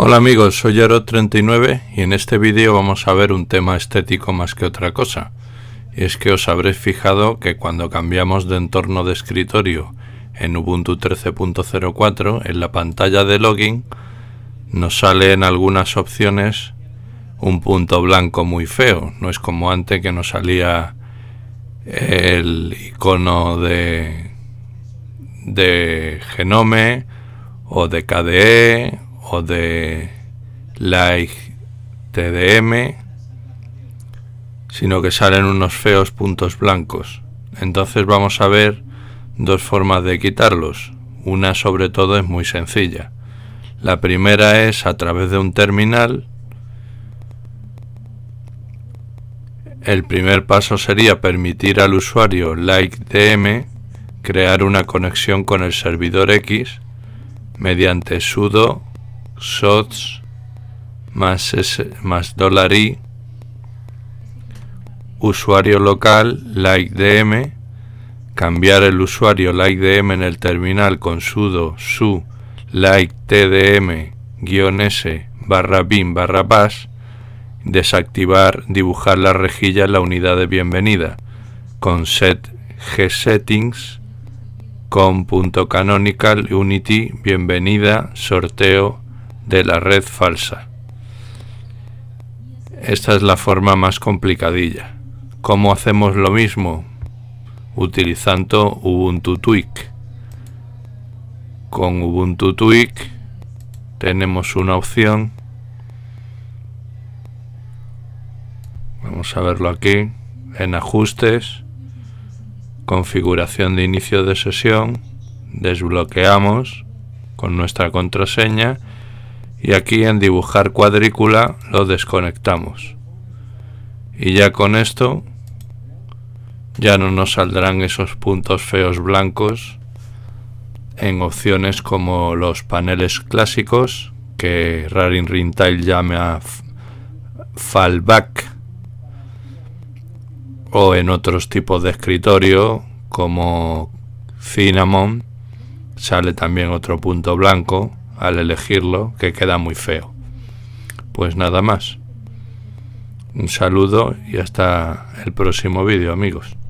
Hola amigos, soy ero 39 y en este vídeo vamos a ver un tema estético más que otra cosa. Y es que os habréis fijado que cuando cambiamos de entorno de escritorio en Ubuntu 13.04 en la pantalla de login nos sale en algunas opciones un punto blanco muy feo, no es como antes que nos salía el icono de, de Genome o de KDE o de like TDM, sino que salen unos feos puntos blancos. Entonces vamos a ver dos formas de quitarlos. Una sobre todo es muy sencilla. La primera es a través de un terminal. El primer paso sería permitir al usuario like DM crear una conexión con el servidor X mediante sudo shots más, más dólar y usuario local like dm cambiar el usuario like dm en el terminal con sudo su like tdm s barra bin barra bash desactivar dibujar la rejilla en la unidad de bienvenida con set punto canonical unity bienvenida sorteo de la red falsa. Esta es la forma más complicadilla. ¿Cómo hacemos lo mismo? Utilizando Ubuntu Tweak. Con Ubuntu Tweak tenemos una opción. Vamos a verlo aquí. En ajustes, configuración de inicio de sesión, desbloqueamos con nuestra contraseña y aquí en dibujar cuadrícula lo desconectamos y ya con esto ya no nos saldrán esos puntos feos blancos en opciones como los paneles clásicos que Raring Rintail llama fallback o en otros tipos de escritorio como Cinnamon sale también otro punto blanco al elegirlo que queda muy feo. Pues nada más. Un saludo y hasta el próximo vídeo amigos.